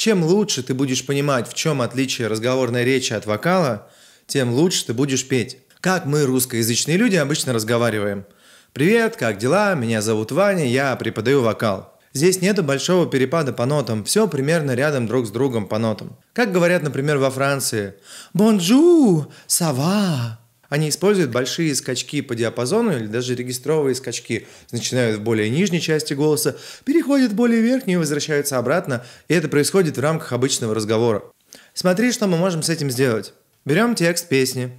Чем лучше ты будешь понимать, в чем отличие разговорной речи от вокала, тем лучше ты будешь петь. Как мы, русскоязычные люди, обычно разговариваем. «Привет, как дела? Меня зовут Ваня, я преподаю вокал». Здесь нету большого перепада по нотам, все примерно рядом друг с другом по нотам. Как говорят, например, во Франции «Бонжу, сава». Они используют большие скачки по диапазону или даже регистровые скачки. Начинают в более нижней части голоса, переходят в более верхнюю и возвращаются обратно. И это происходит в рамках обычного разговора. Смотри, что мы можем с этим сделать. Берем текст песни.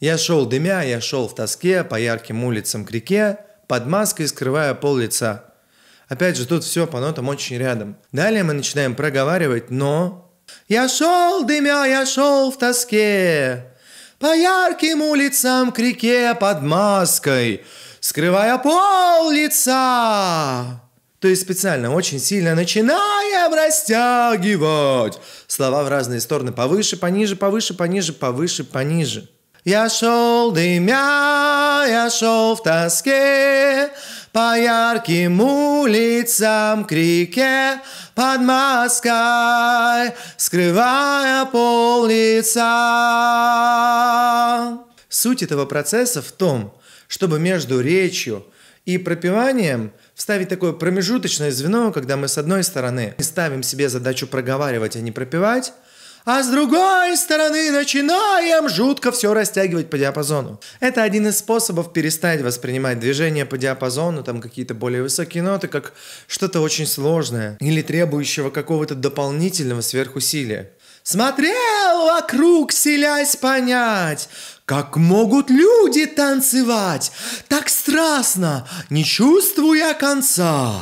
«Я шел дымя, я шел в тоске, по ярким улицам к реке, под маской скрывая пол лица». Опять же, тут все по нотам очень рядом. Далее мы начинаем проговаривать «но». «Я шел дымя, я шел в тоске». По ярким улицам к реке под маской, Скрывая пол лица. То есть специально очень сильно начинаем растягивать слова в разные стороны. Повыше, пониже, повыше, пониже, повыше, пониже. Я шел дымя, я шел в тоске, по ярким улицам к реке под маской, Скрывая пол лица. Суть этого процесса в том, чтобы между речью и пропиванием вставить такое промежуточное звено, когда мы с одной стороны ставим себе задачу проговаривать, а не пропивать, а с другой стороны начинаем жутко все растягивать по диапазону. Это один из способов перестать воспринимать движение по диапазону, там какие-то более высокие ноты, как что-то очень сложное или требующего какого-то дополнительного сверхусилия. Смотрел вокруг, селясь понять, как могут люди танцевать так страстно, не чувствуя конца.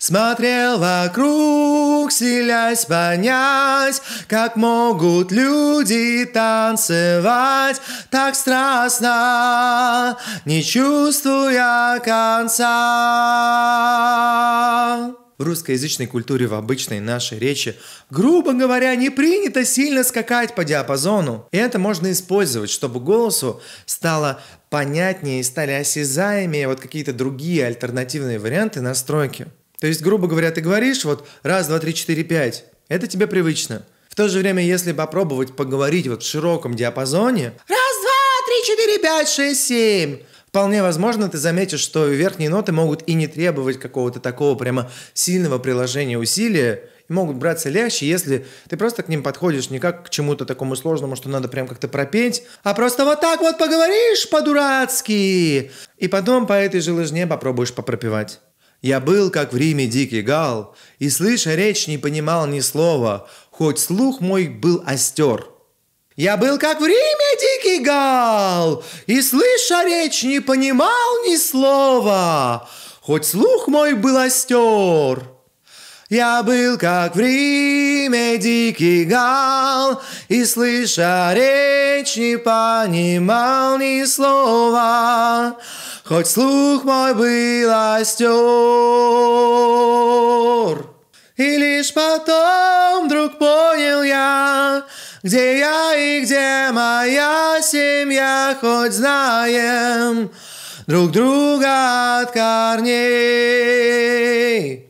Смотрел вокруг, селясь понять, как могут люди танцевать так страстно, не чувствуя конца. В русскоязычной культуре, в обычной нашей речи, грубо говоря, не принято сильно скакать по диапазону. И это можно использовать, чтобы голосу стало понятнее и стали осязаемее вот какие-то другие альтернативные варианты настройки. То есть, грубо говоря, ты говоришь вот раз, два, три, четыре, пять. Это тебе привычно. В то же время, если попробовать поговорить вот в широком диапазоне, раз, два, три, четыре, пять, шесть, семь, Вполне возможно, ты заметишь, что верхние ноты могут и не требовать какого-то такого прямо сильного приложения усилия, и могут браться легче, если ты просто к ним подходишь не как к чему-то такому сложному, что надо прям как-то пропеть, а просто вот так вот поговоришь по-дурацки, и потом по этой же лыжне попробуешь попропевать. Я был, как в Риме, дикий гал, и, слыша речь, не понимал ни слова, хоть слух мой был остер. Я был, как в Риме, дикий гал, и, слыша речь, не понимал ни слова, хоть слух мой был остер. Я был, как в Риме, дикий гал, И, слыша речь, не понимал ни слова, Хоть слух мой был остер. И лишь потом вдруг понял я, где я и где моя семья, хоть знаем друг друга от корней.